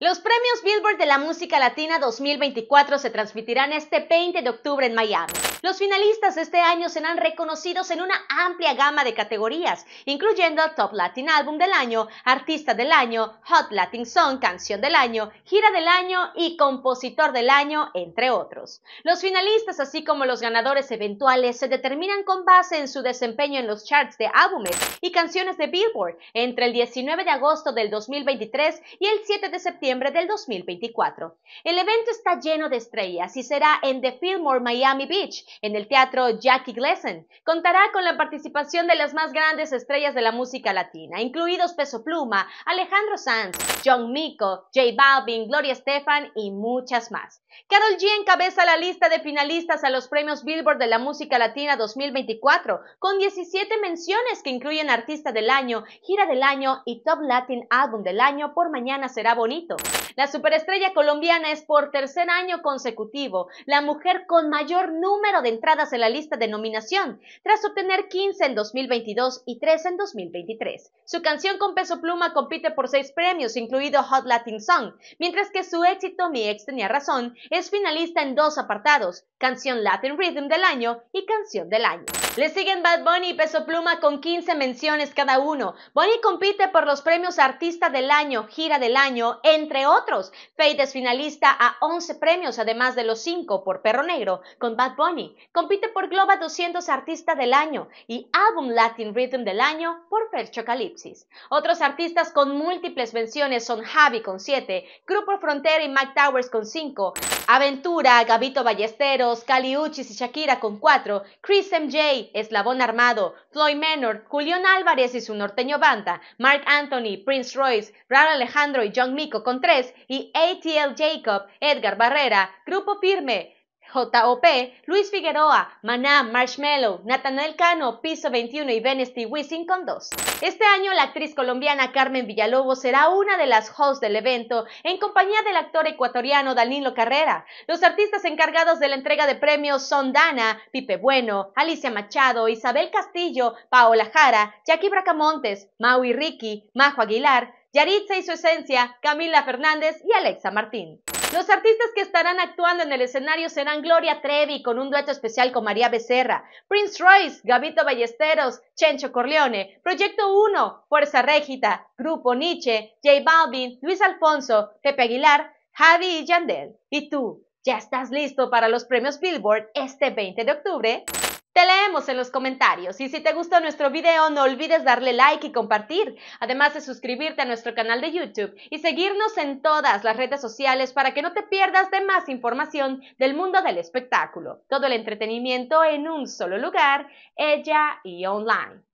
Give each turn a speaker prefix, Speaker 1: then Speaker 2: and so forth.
Speaker 1: Los premios Billboard de la Música Latina 2024 se transmitirán este 20 de octubre en Miami. Los finalistas de este año serán reconocidos en una amplia gama de categorías, incluyendo Top Latin Album del Año, Artista del Año, Hot Latin Song, Canción del Año, Gira del Año y Compositor del Año, entre otros. Los finalistas, así como los ganadores eventuales, se determinan con base en su desempeño en los charts de álbumes y canciones de Billboard entre el 19 de agosto del 2023 y el 7 de septiembre del 2024. El evento está lleno de estrellas y será en The Fillmore Miami Beach, en el teatro Jackie Gleason. Contará con la participación de las más grandes estrellas de la música latina, incluidos Peso Pluma, Alejandro Sanz, John Miko, J Balvin, Gloria Estefan y muchas más. Carol G encabeza la lista de finalistas a los premios Billboard de la música latina 2024, con 17 menciones que incluyen Artista del Año, Gira del Año y Top Latin Album del Año por Mañana Será Bonito. La superestrella colombiana es por tercer año consecutivo la mujer con mayor número de entradas en la lista de nominación, tras obtener 15 en 2022 y 3 en 2023. Su canción con peso pluma compite por seis premios, incluido Hot Latin Song, mientras que su éxito Mi ex tenía razón es finalista en dos apartados, canción Latin Rhythm del año y canción del año. Le siguen Bad Bunny y Peso Pluma con 15 menciones cada uno. Bunny compite por los premios Artista del Año, Gira del Año, en entre otros. Fade es finalista a 11 premios, además de los 5 por Perro Negro con Bad Bunny. Compite por Globa 200 Artista del Año y Álbum Latin Rhythm del Año por Calipsis. Otros artistas con múltiples menciones son Javi con 7, Grupo Frontera y Mac Towers con 5, Aventura, Gabito Ballesteros, Caliuchis y Shakira con 4, Chris MJ, Eslabón Armado, Floyd Menor, Julián Álvarez y su norteño banda, Mark Anthony, Prince Royce, Rara Alejandro y John Mico con 3 y ATL Jacob, Edgar Barrera, Grupo Firme, JOP, Luis Figueroa, Maná, Marshmallow, Nathanael Cano, Piso 21 y Benesty Wisin con 2. Este año la actriz colombiana Carmen Villalobos será una de las hosts del evento en compañía del actor ecuatoriano Danilo Carrera. Los artistas encargados de la entrega de premios son Dana, Pipe Bueno, Alicia Machado, Isabel Castillo, Paola Jara, Jackie Bracamontes, Maui Ricky, Majo Aguilar, Yaritza y su esencia, Camila Fernández y Alexa Martín. Los artistas que estarán actuando en el escenario serán Gloria Trevi con un dueto especial con María Becerra, Prince Royce, Gabito Ballesteros, Chencho Corleone, Proyecto 1, Fuerza Régita, Grupo Nietzsche, J Balvin, Luis Alfonso, Pepe Aguilar, Javi y Yandel. ¿Y tú? ¿Ya estás listo para los premios Billboard este 20 de octubre? Te leemos en los comentarios y si te gustó nuestro video no olvides darle like y compartir, además de suscribirte a nuestro canal de YouTube y seguirnos en todas las redes sociales para que no te pierdas de más información del mundo del espectáculo, todo el entretenimiento en un solo lugar, ella y online.